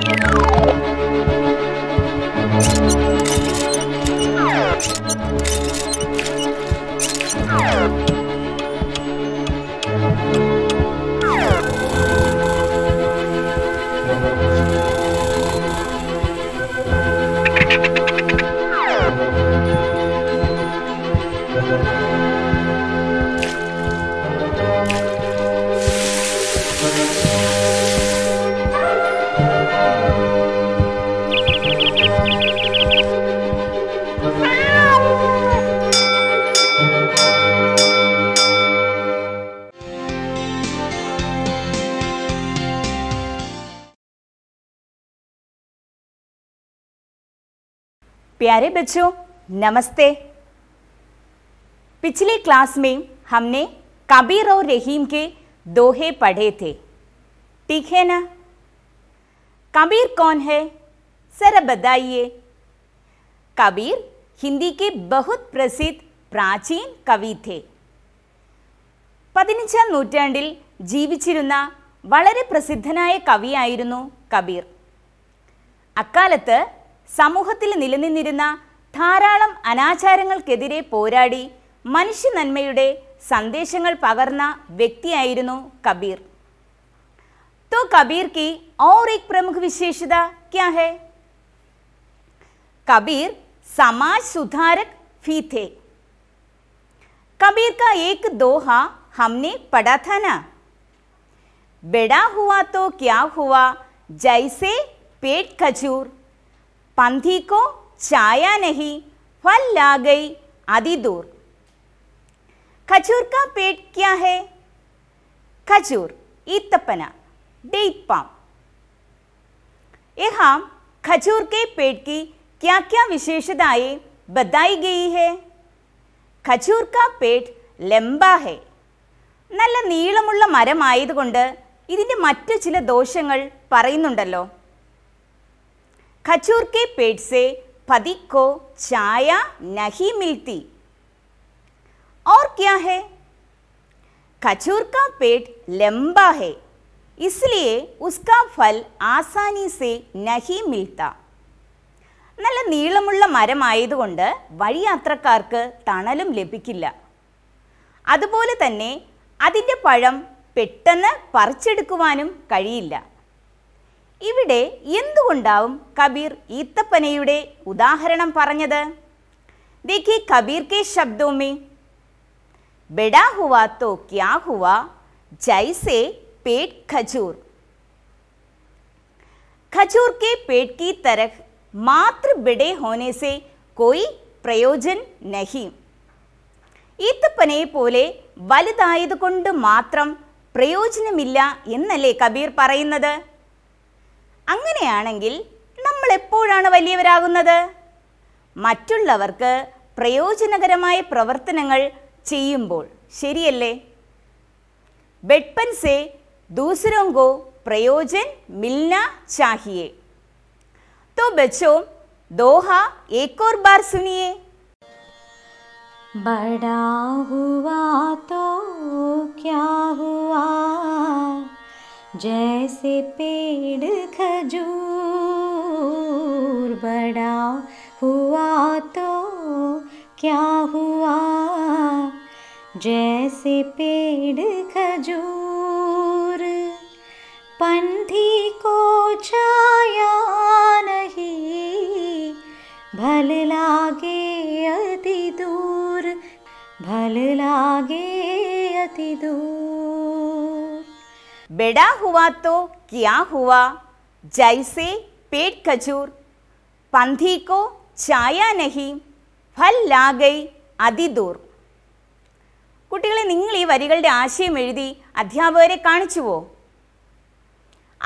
Thank you. प्यारे बच्चों नमस्ते पिछली क्लास में हमने काबिर और रहीम के दोहे पढ़े थे ठीक है ना काबिर कौन है सर बताइए काबिर हिंदी के बहुत प्रसिद्ध പ്രാചീൻ കവി തെ പതിനഞ്ചാം നൂറ്റാണ്ടിൽ ജീവിച്ചിരുന്ന വളരെ പ്രസിദ്ധനായ കവിയായിരുന്നു കബീർ അക്കാലത്ത് സമൂഹത്തിൽ നിലനിന്നിരുന്ന ധാരാളം അനാചാരങ്ങൾക്കെതിരെ പോരാടി മനുഷ്യ നന്മയുടെ സന്ദേശങ്ങൾ പകർന്ന വ്യക്തിയായിരുന്നു കബീർ तो കബീർ की और एक प्रमुख विशेषता क्या है കബീർ समाज सुधारक भी थे കബീർ का एक दोहा हमने पढ़ा था ना बड़ा हुआ तो क्या हुआ जैसे पेट खजूर पंथी को छाया नहीं फल ला गई आदि दूर खजूर का पेड़ क्या है खजूर इतपना डेट पाम यहाँ खजूर के पेड़ की क्या क्या विशेषताएं बताई गई है खजूर ഖജൂർ കാ പേട്ട് ലംബ ഹേ നല്ല നീളമുള്ള മരമായതുകൊണ്ട് ഇതിൻ്റെ മറ്റ് ചില ദോഷങ്ങൾ പറയുന്നുണ്ടല്ലോ खजूर के पेड़ से पति को छाया नहीं मिलती और क्या है खजूर का पेट लंबा है इसलिए उसका फल आसानी से नहीं मिलता നല്ല നീളമുള്ള മരമായതുകൊണ്ട് വഴിയാത്രക്കാർക്ക് തണലും ലഭിക്കില്ല അതുപോലെ തന്നെ അതിൻ്റെ പഴം പെട്ടെന്ന് പറിച്ചെടുക്കുവാനും കഴിയില്ല ഇവിടെ എന്തുകൊണ്ടാവും കബീർ ഈത്തപ്പനയുടെ ഉദാഹരണം പറഞ്ഞത് देखिए കബീർ കെ ശബ്ദോ മേ ബെഡാ ഹുവാ തോ ക്യാ ഹുവ ജൈസേ പേട് ഖജൂർ ഖജൂർ കെ പേട് കി തരഹ് മാത്ര ബിഡെ ഹോനെ സെ കോയി പ്രയോജൻ നഹി ഈത്തപ്പനയെ പോലെ വലുതായതുകൊണ്ട് മാത്രം പ്രയോജനമില്ല എന്നല്ലേ കബീർ പറയുന്നത് അങ്ങനെയാണെങ്കിൽ നമ്മൾ എപ്പോഴാണ് വലിയവരാകുന്നത് മറ്റുള്ളവർക്ക് പ്രയോജനകരമായ പ്രവർത്തനങ്ങൾ ചെയ്യുമ്പോൾ ശരിയല്ലേ ബെഡ്പൻ ദൂസരോങ്കോ പ്രയോജൻ മിൽന ചാഹിയെ तो बच्चों दोहा एक और बार सुनिए बड़ा हुआ तो क्या हुआ जैसे पेड़ खजूर बड़ा हुआ तो क्या हुआ जैसे पेड़ खजूर पंथी को छाया नहीं भल लागे अति दूर भल लागे अति दूर बेड़ा हुआ तो क्या हुआ जैसे पेट खजूर पंथी को छाया नहीं फल ला गई അതിദൂർ കുട്ടികളെ നിങ്ങൾ ഈ വരികളുടെ ആശയം എഴുതി അധ്യാപകരെ കാണിച്ചുവോ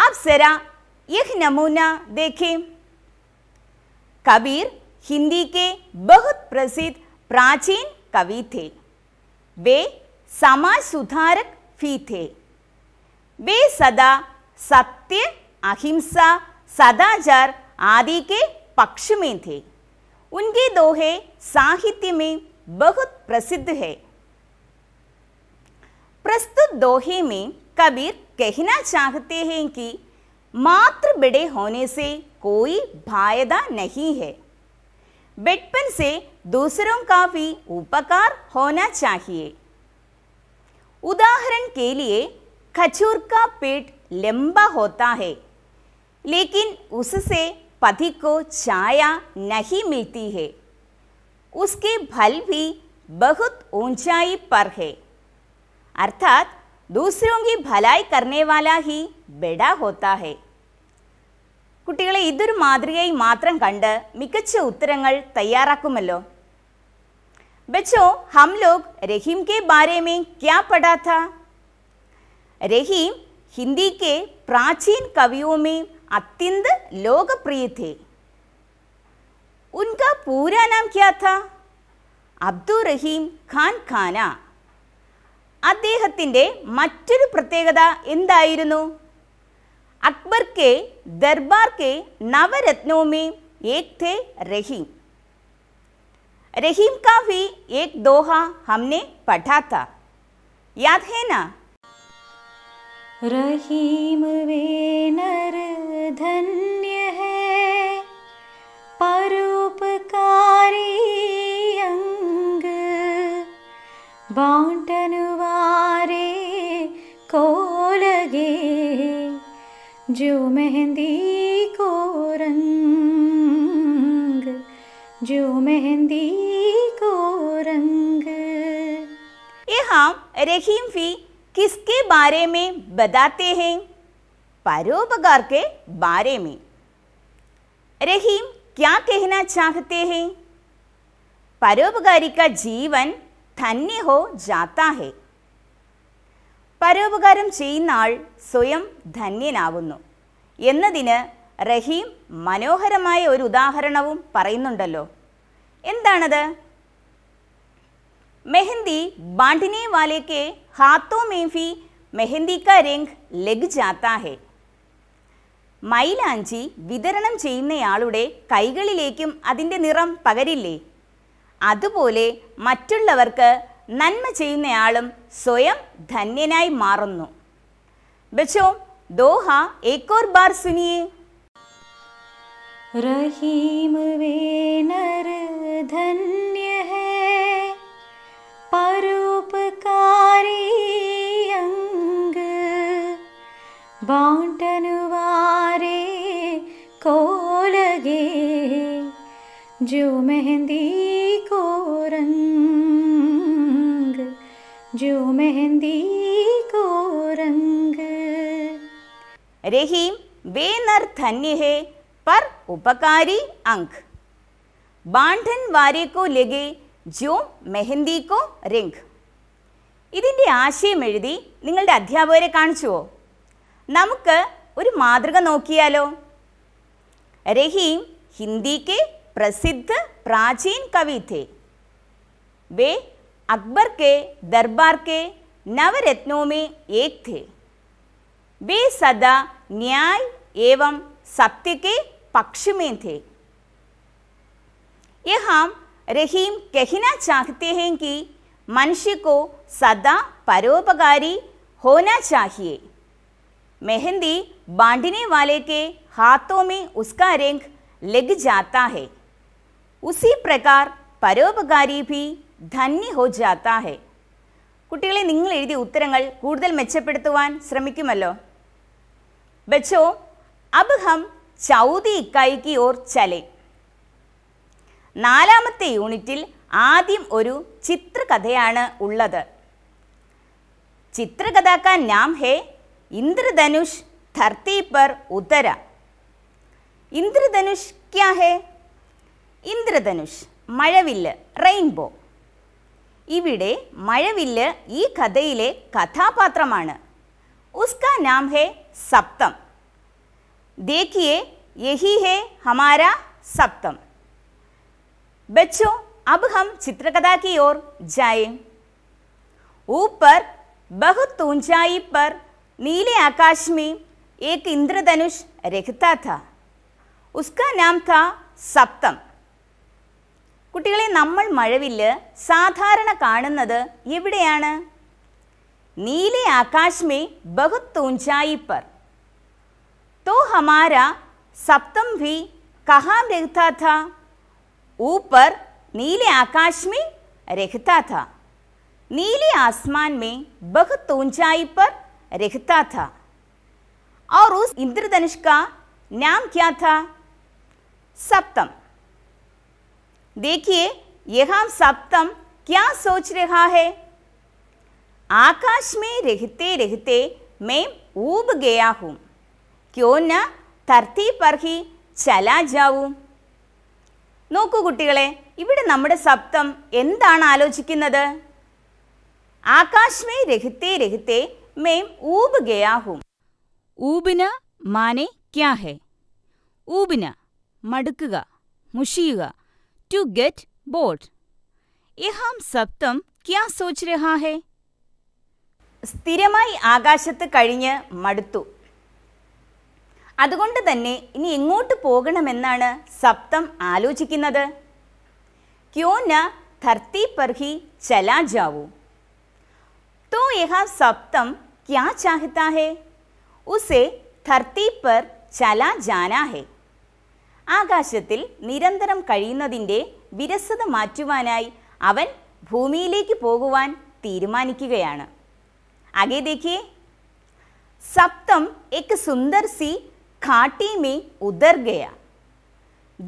അപ്സര യഹ് നമൂന ദേഖേ കബീർ हिंदी के बहुत प्रसिद्ध प्राचीन कवि थे वे समाज सुधारक भी थे वे सदा सत्य अहिंसा सदाचार आदि के पक्ष में थे उनके दोहे साहित्य में बहुत प्रसिद्ध है प्रस्तुत दोहे में कबीर कहना चाहते हैं कि मात्र बड़े होने से कोई फायदा नहीं है बचपन से दूसरों का भी उपकार होना चाहिए उदाहरण के लिए खजूर का पेट लंबा होता है लेकिन उससे पति को छाया नहीं मिलती है उसके फल भी बहुत ऊंचाई पर है अर्थात दूसरों की भलाई करने वाला ही बड़ा होता है കുട്ടികളെ ഇതൊരു മാതൃകയായി മാത്രം കണ്ട് മികച്ച ഉത്തരങ്ങൾ തയ്യാറാക്കുമല്ലോ ബച്ചോ ഹം रहीम രഹീം കെ में क्या ക്യാ था रहीम हिंदी के प्राचीन कवियों में अत्यंत लोकप्रिय थे उनका पूरा नाम क्या था അബ്ദുൾ റഹീം ഖാൻ ഖാന അദ്ദേഹത്തിൻ്റെ മറ്റൊരു പ്രത്യേകത എന്തായിരുന്നു അക്ബർ കെ ദർബാർ കെ നവരത്നോമേ ഏക് थे റഹീം रहीम का भी एक दोहा हमने पढ़ा था याद है ना रहीम वे नर धन्य है परोपकारी अंग बांटन वारे को लगे जो मेहंदी को रंग जो मेहंदी को रंग ए हम हाँ, रहीम फी किसके बारे में बताते हैं परोपकार के बारे में रहीम क्या कहना चाहते हैं परोपकारी का जीवन धन्य हो जाता है പരോപകാരം ചെയ്യുന്ന ആൾ സ്വയം ധന്യനാവുന്നു എന്നതിന് റഹീം മനോഹരമായ ഒരു ഉദാഹരണവും പറയുന്നുണ്ടല്ലോ എന്താണത് മെഹന്തി ബാണ്ടിനെ വാലേക്കെ हाथों में भी മെഹന്തി കാ രംഗ് ലഗ് ജാത്താ ഹെ മൈലാഞ്ചി വിതരണം ചെയ്യുന്നയാളുടെ കൈകളിലേക്കും അതിൻ്റെ നിറം പകരില്ലേ അതുപോലെ മറ്റുള്ളവർക്ക് നന്മ ചെയ്യുന്നയാളും സ്വയം ധന്യനായി മാറുന്നു ബച്ചോ ദോഹ ഏക്കോർ ബാർ സുനിയേ रहीम वे नर धन्य है परु उपकारी अंग बांटनवारे को जो मेहंदी को रंग जो मेहंदी को रंग रेही बेनर धन्य है पर उपकारी अंक बांधन वारे को लगे जो मेहंदी को रिंग इन आशयमे എഴുതി नमुक और मतृक നമുക്ക് ഒരു हिंदी के प्रसिद्ध प्राचीन कवि थे वे अकबर के दरबार के नवरत्नों में एक थे वे सदा न्याय एवं सत्य के पक्ष में थे ये हम रहीम कहना चाहते हैं कि മനുഷ്യ കോ സദാ പരോപകാരി ഹോനാ चाहिए മെഹന്തി ബാണ്ടിനെ वाले के हाथों में उसका रंग लग जाता ഉസി പ്രകാർ പരോപകാരി ഭി ധന്യ ഹോ ജാത്താ ഹെ കുട്ടികളെ നിങ്ങൾ എഴുതിയ ഉത്തരങ്ങൾ കൂടുതൽ മെച്ചപ്പെടുത്തുവാൻ ശ്രമിക്കുമല്ലോ ബച്ചോ അബ് ഹം ചൗതി ഇക്കായിക്ക് ഓർ ചലേ നാലാമത്തെ യൂണിറ്റിൽ ആദ്യം ഒരു ചിത്രകഥയാണ് ഉള്ളത് ചിത്രകഥാക്ക നാം ഹേ ഇന്ദ്രധനുഷ് ധർത്തി പർ ഉത്തര ഇന്ദ്രധനുഷ് ക്യാ ഹേ ഇന്ദ്രധനുഷ് മഴവില്ല് റെയിൻബോ ഇവിടെ മഴവില്ല് ഈ കഥയിലെ കഥാപാത്രമാണ് ഉസ്കാ നാം ഹേ സപ്തം ദേഖിയേ യഹി ഹേ ഹമാര സപ്തം ബച്ചോ अब हम चित्रकला की ओर जाएं। ऊपर बहुत ऊंचाई पर नीले आकाश में एक इंद्रधनुष रहता था उसका नाम था സപ്തം കുട്ടികളെ നമ്മൾ മഴവില്ല് സാധാരണ കാണുന്നത് എവിടെയാണ് നീല ആകാശ് മേ ബഹുത് ഊഞ്ചായി പർ തോ ഹമാര സപ്തം ഭി കഹാം രഹ്താ ഊപ്പർ नीले आकाश में रहता था नीले आसमान में बहुत ऊंचाई पर रहता था और उस इंद्रधनुष का नाम क्या था सप्तम देखिए यह सप्तम क्या सोच रहा है आकाश में रहते रहते मैं ऊब गया हूं क्यों न धरती पर ही चला जाऊं നോക്കൂ കുട്ടികളെ ഇവിടെ നമ്മുടെ സപ്തം എന്താണ് ആലോചിക്കുന്നത് ആകാശ്മേ രഹിത്തേ രഹിത്തേ രഹിത്തെ മേം ഊബ് ഗയാഹും ഊബിന മാനെ ക്യാ ഊബിന മടുക്കുക മുഷിയുക ടു ഗെറ്റ് ബോട്ട് ഇഹാം സപ്തം ക്യാ സോച്ച് രഹാ സ്ഥിരമായി ആകാശത്ത് കഴിഞ്ഞ് മടുത്തു അതുകൊണ്ട് തന്നെ ഇനി എങ്ങോട്ട് പോകണമെന്നാണ് സപ്തം ആലോചിക്കുന്നത് ക്യോന ധർത്തി പർഹി ചലാജാവു തോ तो यह सप्तम क्या चाहता है उसे ധർത്തി പർ ചല ജാനാഹെ ആകാശത്തിൽ നിരന്തരം കഴിയുന്നതിൻ്റെ വിരസത മാറ്റുവാനായി അവൻ ഭൂമിയിലേക്ക് പോകുവാൻ തീരുമാനിക്കുകയാണ് ആകെ ദേഖിയേ സപ്തം എക് സുന്ദർ സി खाटी में उतर गया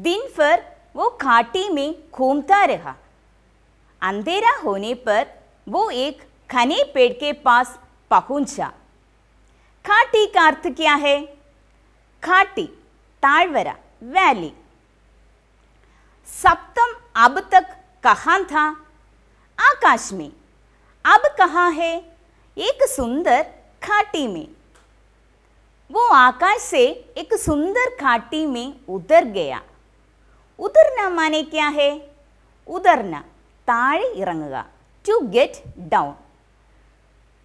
दिन भर वो खाटी में घूमता रहा अंधेरा होने पर वो एक घने पेड़ के पास पहुंचा खाटी का अर्थ क्या है खाटी तालवरा वैली सप्तम अब तक कहाँ था आकाश में अब कहाँ है एक सुंदर खाटी में वो आकाश से एक सुंदर खाटी में उतर गया उतरना माने क्या है उतरना ताड़े इंगा टू गेट डाउन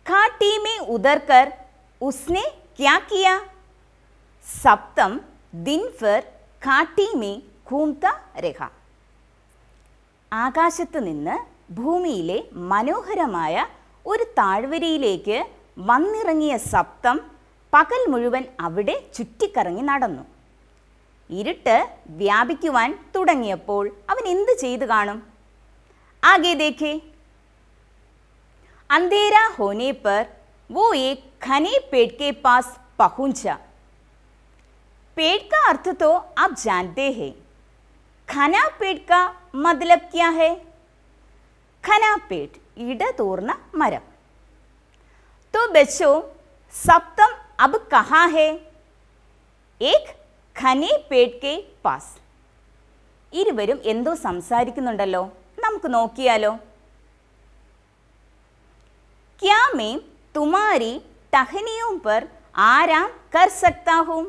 खाटी में उतर कर उसने क्या किया सप्तम दिन फिर खाटी में घूमता रेखा ആകാശത്ത് നിന്ന് ഭൂമിയിലെ മനോഹരമായ ഒരു താഴ്വരയിലേക്ക് വന്നിറങ്ങിയ സപ്തം പകൽ മുഴുവൻ അവിടെ ചുറ്റിക്കറങ്ങി നടന്നു ഇരുട്ട് വ്യാപിക്കുവാൻ തുടങ്ങിയപ്പോൾ അവൻ എന്ത് ചെയ്തു കാണും ആകെ ദേഖേ अंधेरा होने पर वो एक घने पेड़ के पास पहुंचा पेड़ का अर्थ तो आप जानते हैं घना पेड़ का मतलब क्या है पेड़ മരം तो बच्चों സപ്തം अब कहाँ है एक ഖനി പേട്കെ പാസ് ഇരുവരും എന്തോ സംസാരിക്കുന്നുണ്ടല്ലോ നമുക്ക് നോക്കിയാലോ ക്യാ മേ തുമാരി ടഹനിയോ പർ ആരാം കർ സക്താ ഹൂം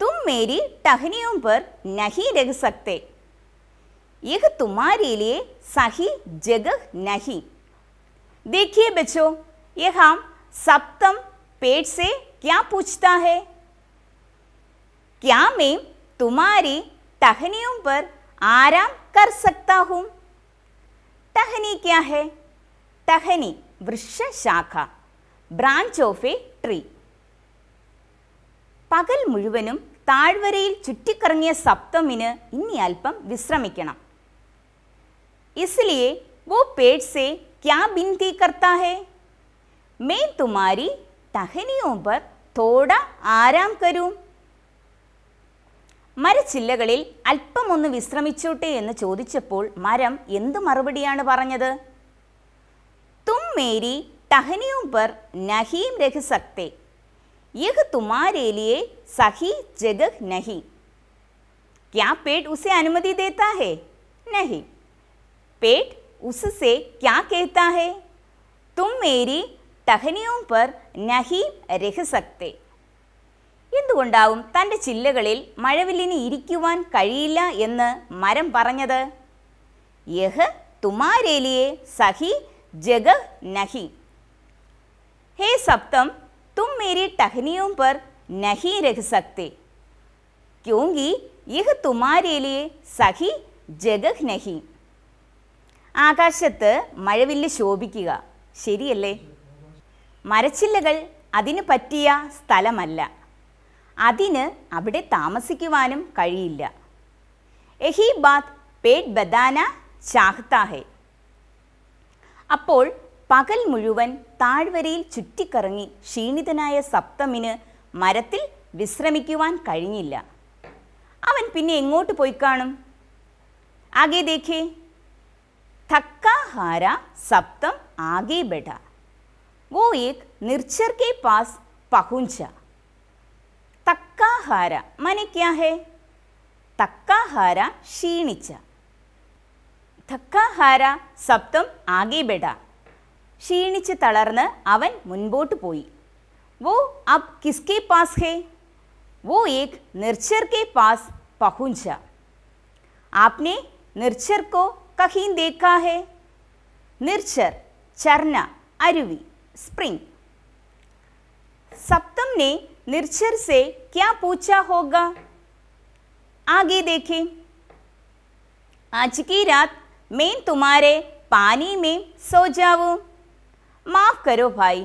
तुम मेरी टहनियों पर नहीं रह सकते यह तुम्हारे लिए सही जगह नहीं देखिए बच्चों यह हम सप्तम पेट से क्या पूछता है क्या मैं तुम्हारी टहनियों पर आराम कर सकता हूं टहनी क्या है टहनी वृक्ष शाखा ब्रांच ऑफ ए ट्री पगल മുഴുവനും താഴ്വരയിൽ ചുറ്റിക്കറങ്ങിയ സപ്തമിന് ഇനി അല്പം വിശ്രമിക്കണം इसलिए वो पेट से क्या बिनती करता है मैं तुम्हारी ટહનીઓ തോട ആരാം കരൂ કરું മരച്ചില്ലകളിൽ അല്പമൊന്ന് വിശ്രമിച്ചോട്ടെ എന്ന് ചോദിച്ചപ്പോൾ മരം എന്ത് മറുപടിയാണ് പറഞ്ഞത് തും മേരി ടഹനിയും നഹീം രഹ സക്തെ യഹ് തുമാരേലിയെ സഹി ജഗ് നഹി ക്യാ പേട്ട് ഉസെ അനുമതി ദേത്താ ഹേ നഹി പേട്ട് ഉസസെ ക്യാ കേത്താ ഹേ തും മേരി ടഹനിയും പർ നഹി രഹസക്തേ എന്തുകൊണ്ടാവും തൻ്റെ ചില്ലകളിൽ മഴവില്ലിന് ഇരിക്കുവാൻ കഴിയില്ല എന്ന് മരം പറഞ്ഞത് യഹ് തുമാരേലിയെ സഹി ജഗ നഹി ഹേ സപ്തം തും മേരി ടഹനിയും പർ നഹി രഹ സക്തേ ക്യോങ്കി യഹ് തുമാരേലിയെ സഹി ജഗ നഹി ആകാശത്ത് മഴവില്ല് ശോഭിക്കുക ശരിയല്ലേ മരച്ചില്ലകൾ അതിന് പറ്റിയ സ്ഥലമല്ല അതിന് അവിടെ താമസിക്കുവാനും കഴിയില്ല എഹി ബാത് പേട്ട് ബദാന ചാഹ്താഹെ അപ്പോൾ പകൽ മുഴുവൻ താഴ്വരയിൽ ചുറ്റിക്കറങ്ങി ക്ഷീണിതനായ സപ്തമിന് മരത്തിൽ വിശ്രമിക്കുവാൻ കഴിഞ്ഞില്ല അവൻ പിന്നെ എങ്ങോട്ട് പോയി കാണും ആകെ ദേഖേ തക്കാഹാര സപ്തം ആകെ ബെഡ वो एक निर्चर के पास पहुंचा तक्का हारा माने क्या है तक्का हारा क्षीणिचा तक्का हारा सप्तम आगे बेड़ा क्षीणिच तलर्न अवन मुंबोट पोई वो अब किसके पास है वो एक निर्चर के पास पहुंचा आपने निर्चर को कहीं देखा है निर्चर चरना अरवी स्प्रिंग सप्तम ने निर्चर से क्या पूछा होगा आगे देखें आज की रात मैं तुम्हारे पानी में सो जाऊं माफ करो भाई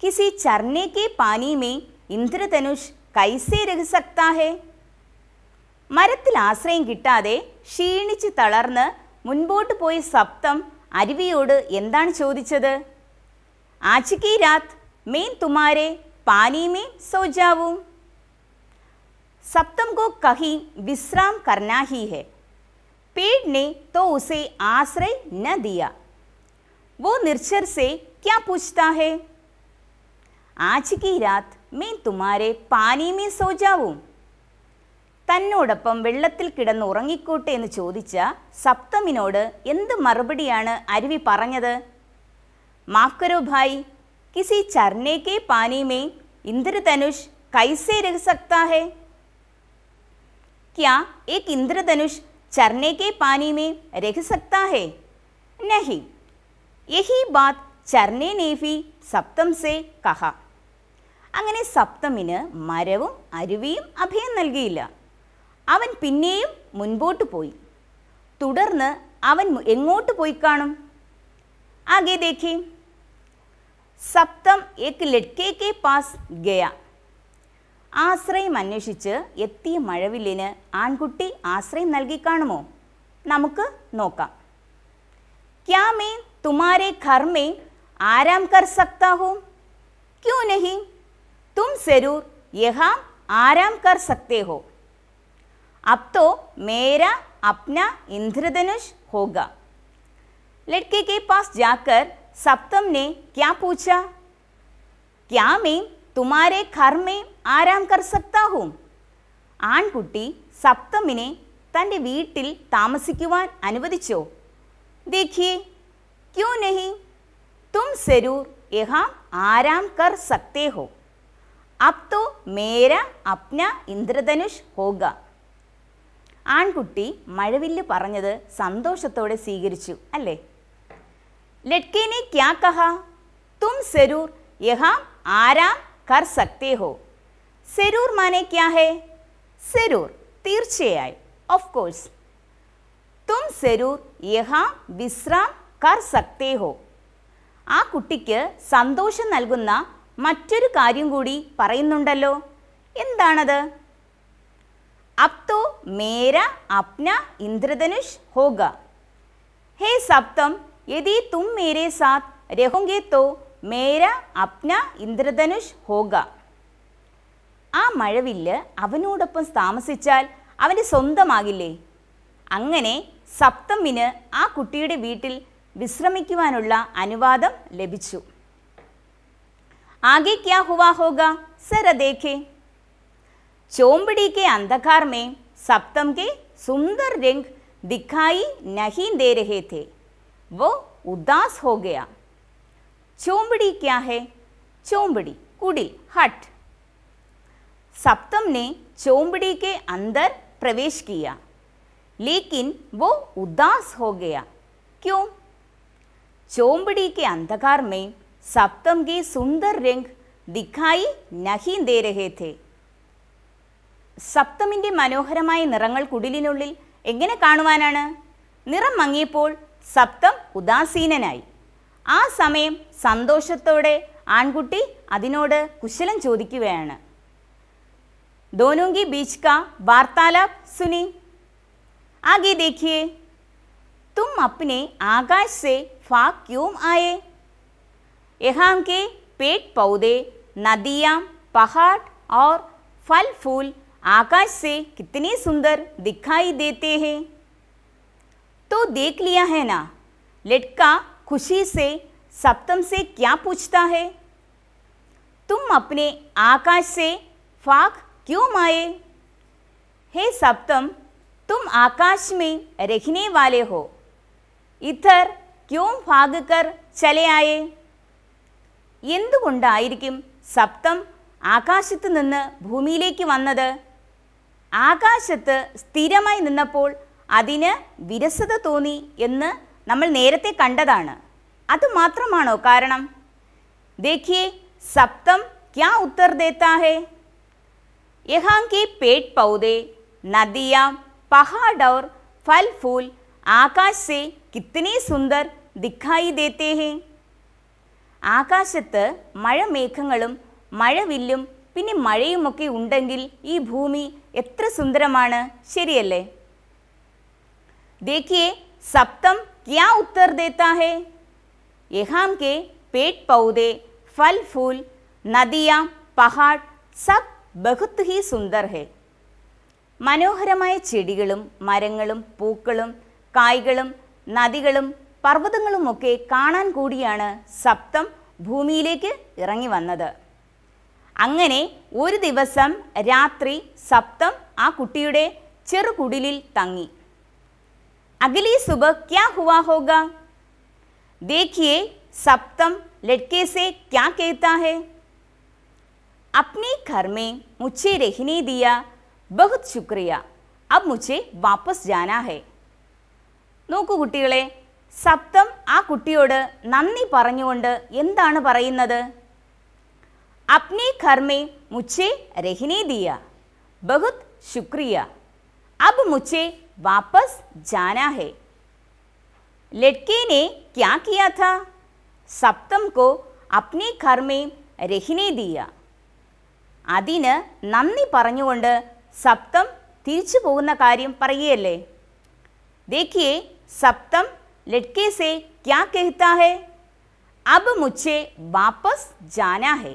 किसी चरने के पानी में इंद्रधनुष कैसे रह सकता है മരത്തിൽ ആശ്രയം കിട്ടാതെ ക്ഷീണിച്ച് തളർന്ന് മുൻപോട്ട് പോയ സപ്തം അരുവിയോട് എന്താണ് ചോദിച്ചത് आज की रात मैं तुम्हारे पानी में सो जाऊं सप्तम को कहीं विश्राम करना ही है पेड़ ने तो उसे आश्रय न दिया वो निर्चर से क्या पूछता है आज की रात मैं तुम्हारे पानी में सो जाऊं തന്നോടൊപ്പം വെള്ളത്തിൽ കിടന്നുറങ്ങിക്കോട്ടെ എന്ന് ചോദിച്ച സപ്തമിനോട് എന്ത് മറുപടിയാണ് അരുവി പറഞ്ഞത് माफ करो भाई किसी चरने के पानी में इंद्रधनुष कैसे रह सकता है क्या एक इंद्रधनुष चरने के पानी में रह सकता है नहीं यही बात चरने ने भी सप्तम से कहा അങ്ങനെ सप्तम മരവും അരുവിയും അഭയം നൽകിയില്ല അവൻ പിന്നെയും മുൻപോട്ട് പോയി തുടർന്ന് അവൻ सप्तम एक लड़के के पास गया आश्रय अन्वि ए महवे आणकुटी आश्रय नल्किकाणमो नमुक नोक क्या मे तुम्हारे घर में आराम कर सकता हूँ क्यों नहीं तुम जरूर यहाँ आराम कर सकते हो अब तो मेरा अपना इंद्रधनुष होगा लड़के के पास जाकर सप्तम ने क्या पूछा क्या मैं तुम्हारे घर में ആരാം കർ സക്താഹും ആൺകുട്ടി സപ്തമിനെ തൻ്റെ വീട്ടിൽ താമസിക്കുവാൻ അനുവദിച്ചോ ദേഖിയേ ക്യൂ നഹി തും സരൂർ യഹാം ആരാം കർ സക്തേ ഹോ അബ് തോ മേര അപ്ന ഇന്ദ്രധനുഷ് ഹോഗ ആൺകുട്ടി മഴവില്ല് പറഞ്ഞത് സന്തോഷത്തോടെ സ്വീകരിച്ചു അല്ലേ लड़के ने क्या कहा तुम जरूर यहाँ आराम कर सकते हो സെരൂർ മാനെ ക്യാ ഹേ സെരൂർ തീർച്ചയായും ഓഫ് കോഴ്സ് തും സെരൂർ യഹാം വിശ്രാം കർ സക്തേ ഹോ ആ കുട്ടിക്ക് സന്തോഷം നൽകുന്ന മറ്റൊരു കാര്യം കൂടി പറയുന്നുണ്ടല്ലോ എന്താണത് അപ്തോ മേര അപ്ന ഇന്ദ്രധനുഷ് ഹോഗ ഹേ സപ്തം यदि तुम मेरे साथ रहोगे तो मेरा അപ്ന ഇന്ദ്രധനുഷ് ഹോഗ ആ മഴവില്ല് അവനോടൊപ്പം താമസിച്ചാൽ അവൻ്റെ സ്വന്തമാകില്ലേ അങ്ങനെ സപ്തമിന് ആ കുട്ടിയുടെ വീട്ടിൽ വിശ്രമിക്കുവാനുള്ള അനുവാദം ലഭിച്ചു ആകെ ക്യാ ഹുവാ ഹോഗ സർ ദേഖേ ചോമ്പടി കെ അന്ധകാർമേ സപ്തം കെ സുന്ദർ രംഗ് ദിഖായി നഹീൻ ദേ രഹേ वो उदास हो गया चोमड़ी क्या है चोमड़ी कुड़ी हट सप्तम ने चोमड़ी के अंदर प्रवेश किया लेकिन वो उदास हो गया क्यों चोमड़ी के अंधकार में सप्तम के सुंदर रंग दिखाई नहीं दे रहे थे സപ്തമിൻ്റെ മനോഹരമായ നിറങ്ങൾ കുടിലിനുള്ളിൽ എങ്ങനെ കാണുവാനാണ് നിറം सप्तम उदासीन ആ സമയം സന്തോഷത്തോടെ ആൺകുട്ടി അതിനോട് കുശലം ചോദിക്കുകയാണ് दोनों बीच का वार्तालाप सुनी आगे देखिए तुम अपने आकाश से फाक क्यों आए यहाँ के पेड़ पौधे नदियाँ पहाड़ और फल फूल आकाश से कितने सुंदर दिखाई देते हैं तो देख लिया है ना लटका खुशी से सप्तम से क्या पूछता है तुम अपने आकाश से फाक क्यों माए हे सप्तम तुम आकाश में रहने वाले हो इधर क्यों फाग कर चले आए എന്തുകൊണ്ടായിരിക്കും സപ്തം ആകാശത്ത് നിന്ന് ഭൂമിയിലേക്ക് വന്നത് ആകാശത്ത് സ്ഥിരമായി നിന്നപ്പോൾ അതിന് വിരസത തോന്നി എന്ന് നമ്മൾ നേരത്തെ കണ്ടതാണ് അത് മാത്രമാണോ കാരണം देखिए सप्तम क्या उत्तर देता है यहाँ के पेड़ पौधे नदियाँ पहाड़ और फल फूल കിത്തനെ സുന്ദർ ദിഖായി ദേത്തേഹേ ആകാശത്ത് മഴമേഘങ്ങളും മഴവില്ലും പിന്നെ മഴയുമൊക്കെ ഉണ്ടെങ്കിൽ ഈ ഭൂമി എത്ര സുന്ദരമാണ് ശരിയല്ലേ देखिए सप्तम क्या उत्तर देता है यहाँ के पेड़ पौधे फल फूल നദിയാം പഹാഡ് സബ് ബഹുത്ത് ഹി സുന്ദർ ഹെ മനോഹരമായ ചെടികളും മരങ്ങളും പൂക്കളും കായ്കളും നദികളും പർവ്വതങ്ങളുമൊക്കെ കാണാൻ കൂടിയാണ് സപ്തം ഭൂമിയിലേക്ക് ഇറങ്ങി വന്നത് അങ്ങനെ ഒരു ദിവസം രാത്രി സപ്തം ആ കുട്ടിയുടെ ചെറുകുടിലിൽ തങ്ങി अगली सुबह क्या हुआ होगा देखिए सप्तम लटके से क्या कहता है अपने घर में मुझे रहने दिया बहुत शुक्रिया अब मुझे वापस जाना है നോക്കൂ കുട്ടികളെ സപ്തം ആ കുട്ടിയോട് നന്ദി പറഞ്ഞുകൊണ്ട് എന്താണ് പറയുന്നത് അപ്നെ ഖർമേ മുച്ചേ രഹിനെ ദിയ ബഹുത് ശുക്രിയ അബ് മുച്ചേ वापस जाना है लड़की ने क्या किया था सप्तम को अपने घर में रहने दिया अति नंदी पर सप्तम कार्यम पर देखिए सप्तम लड़के से क्या कहता है अब मुझे वापस जाना है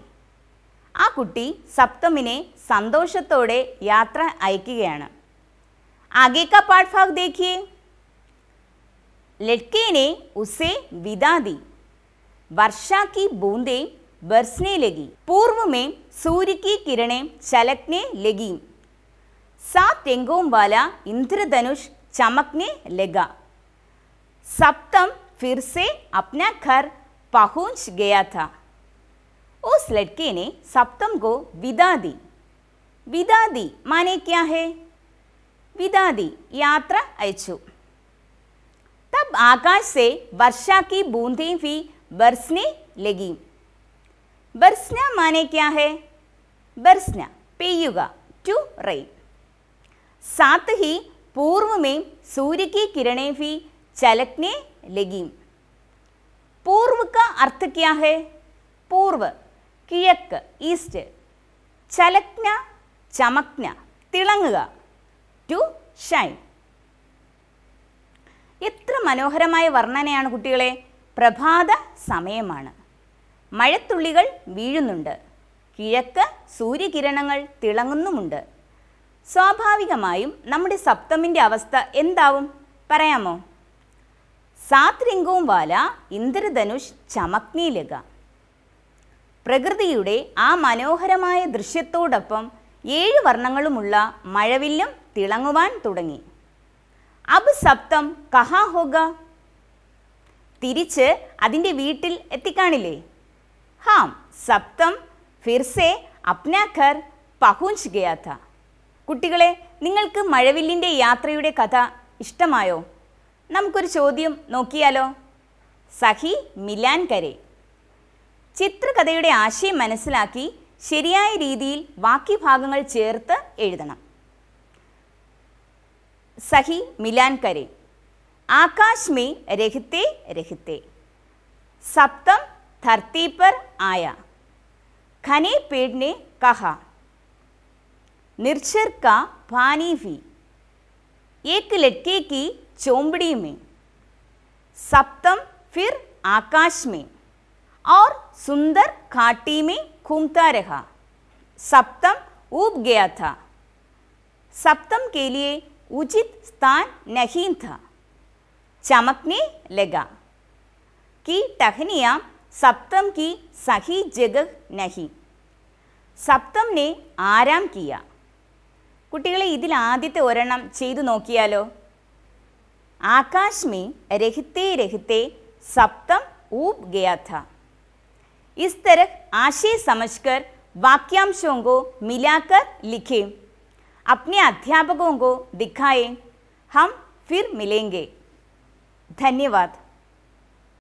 ആ കുട്ടി സപ്തമിനെ സന്തോഷത്തോടെ യാത്ര അയക്കുകയാണ് आगे का पाठ भाग देखिए लड़के ने उसे विदा दी वर्षा की बूंदें बरसने लगी पूर्व में सूर्य की किरणें चलकने लगी सात रंगों वाला इंद्रधनुष चमकने लगा सप्तम फिर से अपना घर पहुंच गया था उस लड़के ने सप्तम को विदा दी विदा दी माने क्या है विदादी यात्रा अयचु तब आकाश से वर्षा की बूंदें भी बरसने लगी बरसना माने क्या है बरसना पेयुगा टू रेन साथ ही पूर्व में सूर्य की किरणें भी चलकने लगी पूर्व का अर्थ क्या है पूर्व कियक ईस्ट चलकना चमकना तिलंगा ടു ഷൈൻ എത്ര മനോഹരമായ വർണ്ണനയാണ് കുട്ടികളെ പ്രഭാത സമയമാണ് മഴത്തുള്ളികൾ വീഴുന്നുണ്ട് കിഴക്ക് സൂര്യകിരണങ്ങൾ തിളങ്ങുന്നുമുണ്ട് സ്വാഭാവികമായും നമ്മുടെ സപ്തമിൻ്റെ അവസ്ഥ എന്താവും പറയാമോ സാത്രിംഗവും വാല ഇന്ദ്രധനുഷ് ചമക്നീലക പ്രകൃതിയുടെ ആ മനോഹരമായ ദൃശ്യത്തോടൊപ്പം ഏഴ് വർണ്ണങ്ങളുമുള്ള മഴവില്ലും തിളങ്ങുവാൻ തുടങ്ങി അബ് സപ്തം കഹാ ഹോഗ തിരിച്ച് അതിൻ്റെ വീട്ടിൽ എത്തിക്കാണില്ലേ ഹാം സപ്തം ഫിർസെ അപ്നാഖർ ഖർ പഹുഞ്ച് ഗയാത്ത കുട്ടികളെ നിങ്ങൾക്ക് മഴവില്ലിൻ്റെ യാത്രയുടെ കഥ ഇഷ്ടമായോ നമുക്കൊരു ചോദ്യം നോക്കിയാലോ സഹി മിലാൻ കരെ ചിത്രകഥയുടെ ആശയം മനസ്സിലാക്കി ശരിയായ രീതിയിൽ ബാക്കി ഭാഗങ്ങൾ ചേർത്ത് എഴുതണം സഹി മിലാൻ കരേ ആകാശ് മേ രഹിത്തെ धरती पर आया घने पेड़ ने कहा निर्झर का पानी भी एक लटके की चोमड़ी में सप्तम फिर आकाश में और सुंदर घाटी में घूमता रहा सप्तम ऊब गया था सप्तम के लिए उचित स्थान नहीं था चमकने लगा कि टहनियाँ सप्तम की सही जगह नहीं സപ്തം നെ ആരാം കിയ കുട്ടികളെ ഇതിൽ ആദ്യത്തെ ഒരെണ്ണം ചെയ്തു നോക്കിയാലോ ആകാശ് മേ രഹിത്തേ രഹിത്തേ സപ്തം ഊബ് ഗയാഥ इस तरह आशय समझकर वाक्यांशों को मिलाकर लिखें अपने अध्यापकों को दिखाएं हम फिर मिलेंगे धन्यवाद